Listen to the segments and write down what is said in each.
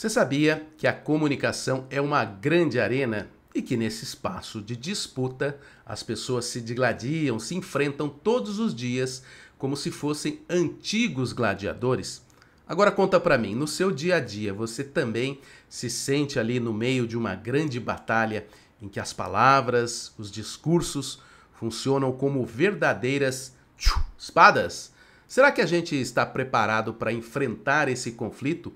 Você sabia que a comunicação é uma grande arena e que nesse espaço de disputa as pessoas se digladiam, se enfrentam todos os dias como se fossem antigos gladiadores? Agora conta para mim, no seu dia a dia você também se sente ali no meio de uma grande batalha em que as palavras, os discursos funcionam como verdadeiras espadas? Será que a gente está preparado para enfrentar esse conflito?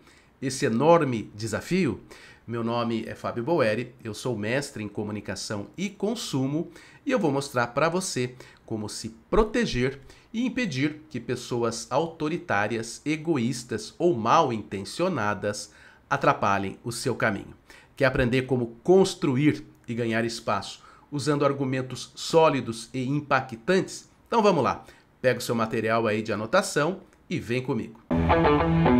esse enorme desafio? Meu nome é Fábio Boeri, eu sou mestre em comunicação e consumo e eu vou mostrar para você como se proteger e impedir que pessoas autoritárias, egoístas ou mal intencionadas atrapalhem o seu caminho. Quer aprender como construir e ganhar espaço usando argumentos sólidos e impactantes? Então vamos lá, pega o seu material aí de anotação e vem comigo. Música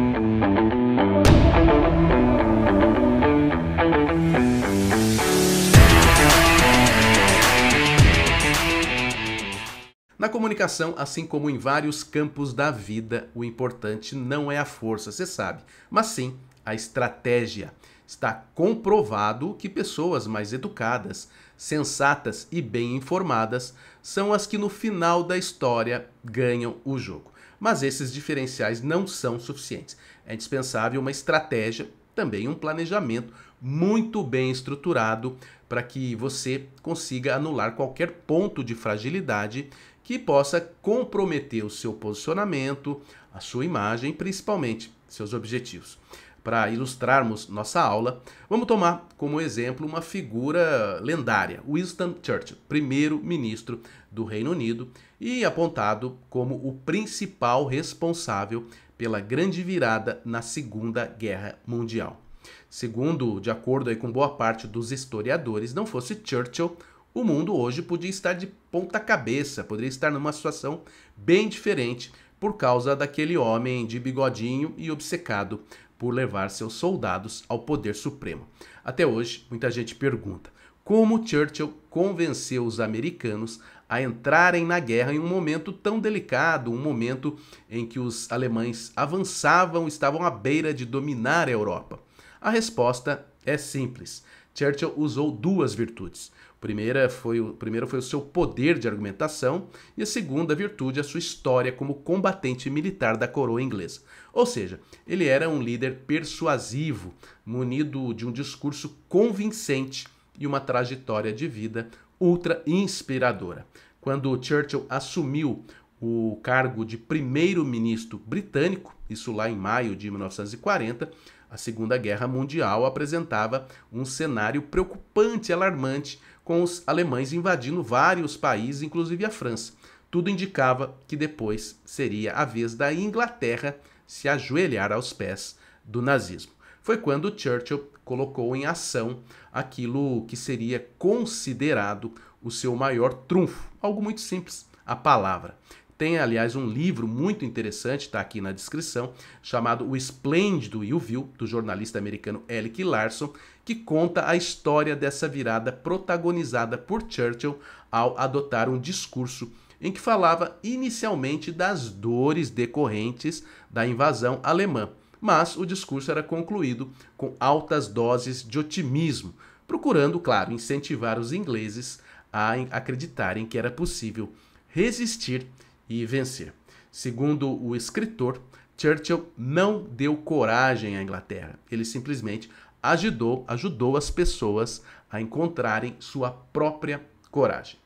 comunicação, assim como em vários campos da vida, o importante não é a força, você sabe, mas sim a estratégia. Está comprovado que pessoas mais educadas, sensatas e bem informadas são as que no final da história ganham o jogo. Mas esses diferenciais não são suficientes. É indispensável uma estratégia, também um planejamento muito bem estruturado para que você consiga anular qualquer ponto de fragilidade que possa comprometer o seu posicionamento, a sua imagem, principalmente seus objetivos. Para ilustrarmos nossa aula, vamos tomar como exemplo uma figura lendária, Winston Churchill, primeiro-ministro do Reino Unido e apontado como o principal responsável pela grande virada na Segunda Guerra Mundial. Segundo, de acordo com boa parte dos historiadores, não fosse Churchill, o mundo hoje podia estar de ponta cabeça, poderia estar numa situação bem diferente por causa daquele homem de bigodinho e obcecado por levar seus soldados ao poder supremo. Até hoje, muita gente pergunta como Churchill convenceu os americanos a entrarem na guerra em um momento tão delicado, um momento em que os alemães avançavam, estavam à beira de dominar a Europa. A resposta é simples Churchill usou duas virtudes. A primeira foi o, primeiro foi o seu poder de argumentação e a segunda virtude a sua história como combatente militar da coroa inglesa. Ou seja, ele era um líder persuasivo, munido de um discurso convincente e uma trajetória de vida ultra inspiradora. Quando Churchill assumiu o cargo de primeiro-ministro britânico, isso lá em maio de 1940, a Segunda Guerra Mundial apresentava um cenário preocupante e alarmante, com os alemães invadindo vários países, inclusive a França. Tudo indicava que depois seria a vez da Inglaterra se ajoelhar aos pés do nazismo. Foi quando Churchill colocou em ação aquilo que seria considerado o seu maior trunfo, algo muito simples, a palavra. Tem, aliás, um livro muito interessante, está aqui na descrição, chamado O Esplêndido e o do jornalista americano Eric Larson, que conta a história dessa virada protagonizada por Churchill ao adotar um discurso em que falava inicialmente das dores decorrentes da invasão alemã, mas o discurso era concluído com altas doses de otimismo, procurando, claro, incentivar os ingleses a acreditarem que era possível resistir e vencer. Segundo o escritor, Churchill não deu coragem à Inglaterra. Ele simplesmente ajudou, ajudou as pessoas a encontrarem sua própria coragem.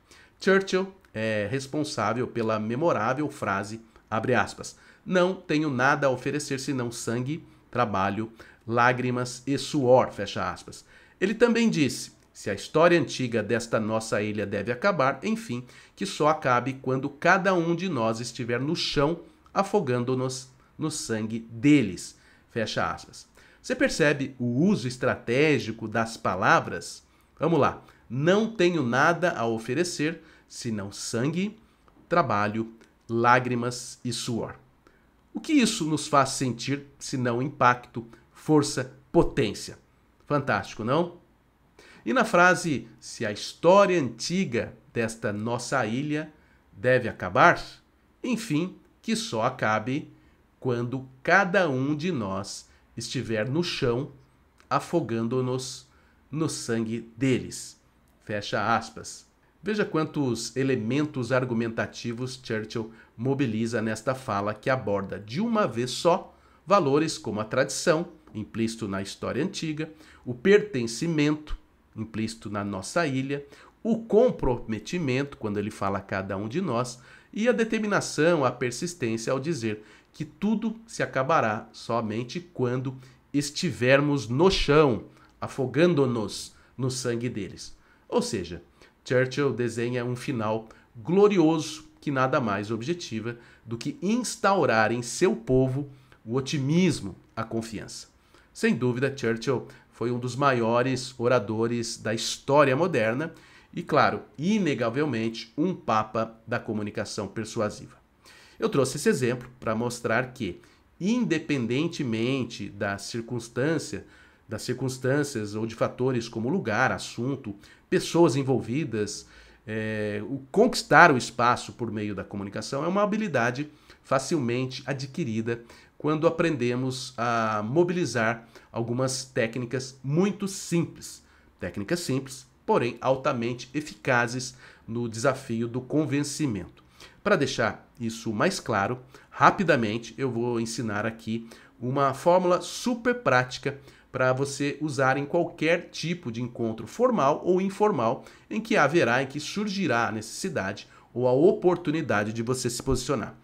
Churchill é responsável pela memorável frase, abre aspas, não tenho nada a oferecer senão sangue, trabalho, lágrimas e suor, fecha aspas. Ele também disse, se a história antiga desta nossa ilha deve acabar, enfim, que só acabe quando cada um de nós estiver no chão, afogando-nos no sangue deles. Fecha aspas. Você percebe o uso estratégico das palavras? Vamos lá. Não tenho nada a oferecer senão sangue, trabalho, lágrimas e suor. O que isso nos faz sentir senão impacto, força, potência? Fantástico, não? E na frase: se a história antiga desta nossa ilha deve acabar, enfim, que só acabe quando cada um de nós estiver no chão, afogando-nos no sangue deles. Fecha aspas. Veja quantos elementos argumentativos Churchill mobiliza nesta fala que aborda de uma vez só valores como a tradição, implícito na história antiga, o pertencimento, implícito na nossa ilha, o comprometimento, quando ele fala a cada um de nós, e a determinação, a persistência ao dizer que tudo se acabará somente quando estivermos no chão, afogando-nos no sangue deles. Ou seja, Churchill desenha um final glorioso que nada mais objetiva do que instaurar em seu povo o otimismo, a confiança. Sem dúvida, Churchill foi um dos maiores oradores da história moderna e, claro, inegavelmente, um papa da comunicação persuasiva. Eu trouxe esse exemplo para mostrar que, independentemente da circunstância, das circunstâncias ou de fatores como lugar, assunto, pessoas envolvidas, é, o conquistar o espaço por meio da comunicação é uma habilidade facilmente adquirida quando aprendemos a mobilizar algumas técnicas muito simples. Técnicas simples, porém altamente eficazes no desafio do convencimento. Para deixar isso mais claro, rapidamente eu vou ensinar aqui uma fórmula super prática para você usar em qualquer tipo de encontro formal ou informal em que haverá, em que surgirá a necessidade ou a oportunidade de você se posicionar.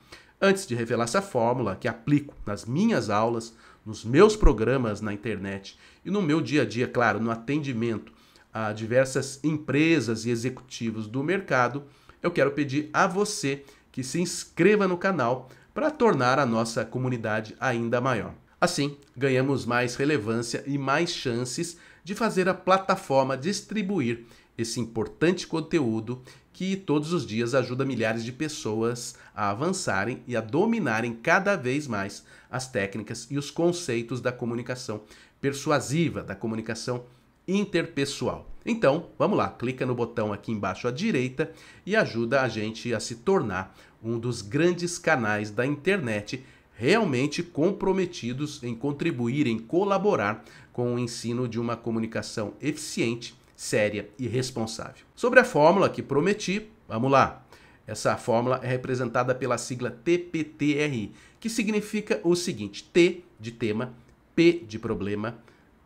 Antes de revelar essa fórmula que aplico nas minhas aulas, nos meus programas na internet e no meu dia a dia, claro, no atendimento a diversas empresas e executivos do mercado, eu quero pedir a você que se inscreva no canal para tornar a nossa comunidade ainda maior. Assim, ganhamos mais relevância e mais chances de fazer a plataforma distribuir esse importante conteúdo que todos os dias ajuda milhares de pessoas a avançarem e a dominarem cada vez mais as técnicas e os conceitos da comunicação persuasiva, da comunicação interpessoal. Então, vamos lá, clica no botão aqui embaixo à direita e ajuda a gente a se tornar um dos grandes canais da internet realmente comprometidos em contribuir, em colaborar com o ensino de uma comunicação eficiente séria e responsável. Sobre a fórmula que prometi, vamos lá. Essa fórmula é representada pela sigla TPTRI, que significa o seguinte: T de tema, P de problema,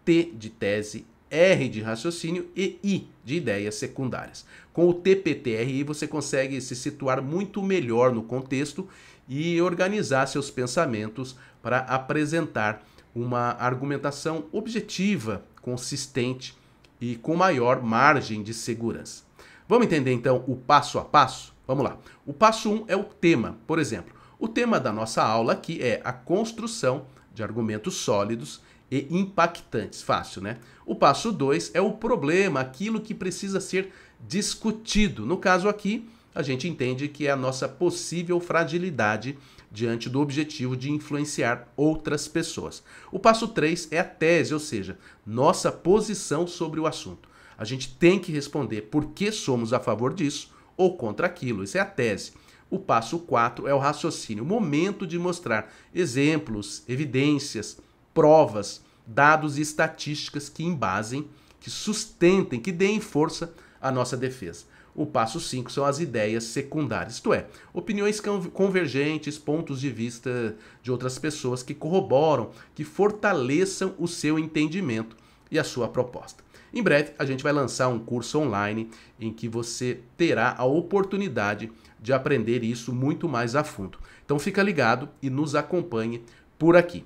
T de tese, R de raciocínio e I de ideias secundárias. Com o TPTRI você consegue se situar muito melhor no contexto e organizar seus pensamentos para apresentar uma argumentação objetiva, consistente e com maior margem de segurança. Vamos entender então o passo a passo? Vamos lá. O passo 1 um é o tema. Por exemplo, o tema da nossa aula aqui é a construção de argumentos sólidos e impactantes. Fácil, né? O passo 2 é o problema, aquilo que precisa ser discutido. No caso aqui, a gente entende que é a nossa possível fragilidade diante do objetivo de influenciar outras pessoas. O passo 3 é a tese, ou seja, nossa posição sobre o assunto. A gente tem que responder por que somos a favor disso ou contra aquilo. Isso é a tese. O passo 4 é o raciocínio, o momento de mostrar exemplos, evidências, provas, dados e estatísticas que embasem, que sustentem, que deem força à nossa defesa. O passo 5 são as ideias secundárias, isto é, opiniões convergentes, pontos de vista de outras pessoas que corroboram, que fortaleçam o seu entendimento e a sua proposta. Em breve, a gente vai lançar um curso online em que você terá a oportunidade de aprender isso muito mais a fundo. Então fica ligado e nos acompanhe por aqui.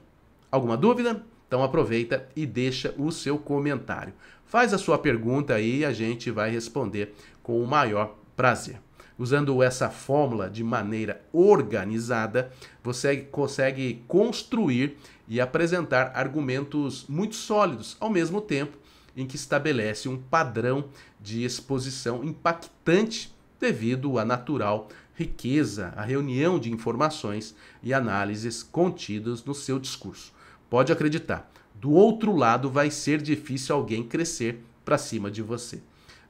Alguma dúvida? Então aproveita e deixa o seu comentário. Faz a sua pergunta aí e a gente vai responder com o maior prazer. Usando essa fórmula de maneira organizada, você consegue construir e apresentar argumentos muito sólidos, ao mesmo tempo em que estabelece um padrão de exposição impactante devido à natural riqueza, à reunião de informações e análises contidas no seu discurso. Pode acreditar, do outro lado, vai ser difícil alguém crescer para cima de você.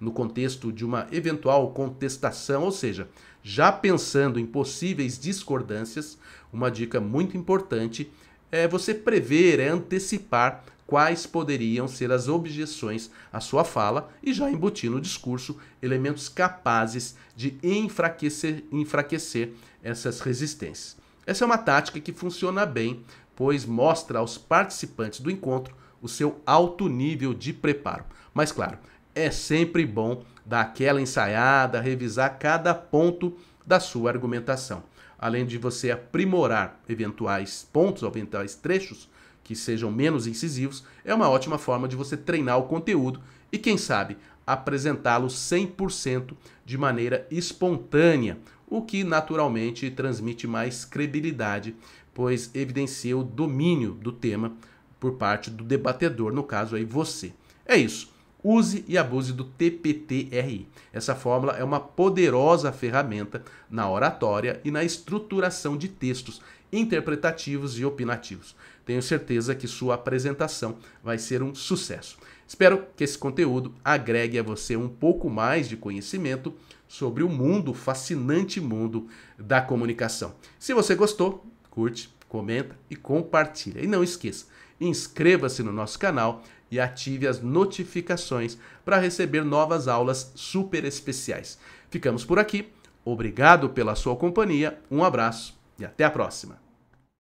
No contexto de uma eventual contestação, ou seja, já pensando em possíveis discordâncias, uma dica muito importante é você prever, é antecipar quais poderiam ser as objeções à sua fala e já embutir no discurso elementos capazes de enfraquecer, enfraquecer essas resistências. Essa é uma tática que funciona bem pois mostra aos participantes do encontro o seu alto nível de preparo. Mas claro, é sempre bom dar aquela ensaiada, revisar cada ponto da sua argumentação. Além de você aprimorar eventuais pontos, eventuais trechos que sejam menos incisivos, é uma ótima forma de você treinar o conteúdo e, quem sabe, apresentá-lo 100% de maneira espontânea, o que naturalmente transmite mais credibilidade pois evidencia o domínio do tema por parte do debatedor, no caso aí você. É isso. Use e abuse do TPTRI. Essa fórmula é uma poderosa ferramenta na oratória e na estruturação de textos interpretativos e opinativos. Tenho certeza que sua apresentação vai ser um sucesso. Espero que esse conteúdo agregue a você um pouco mais de conhecimento sobre o mundo, o fascinante mundo da comunicação. Se você gostou, curte, comenta e compartilha. E não esqueça, inscreva-se no nosso canal e ative as notificações para receber novas aulas super especiais. Ficamos por aqui. Obrigado pela sua companhia, um abraço e até a próxima!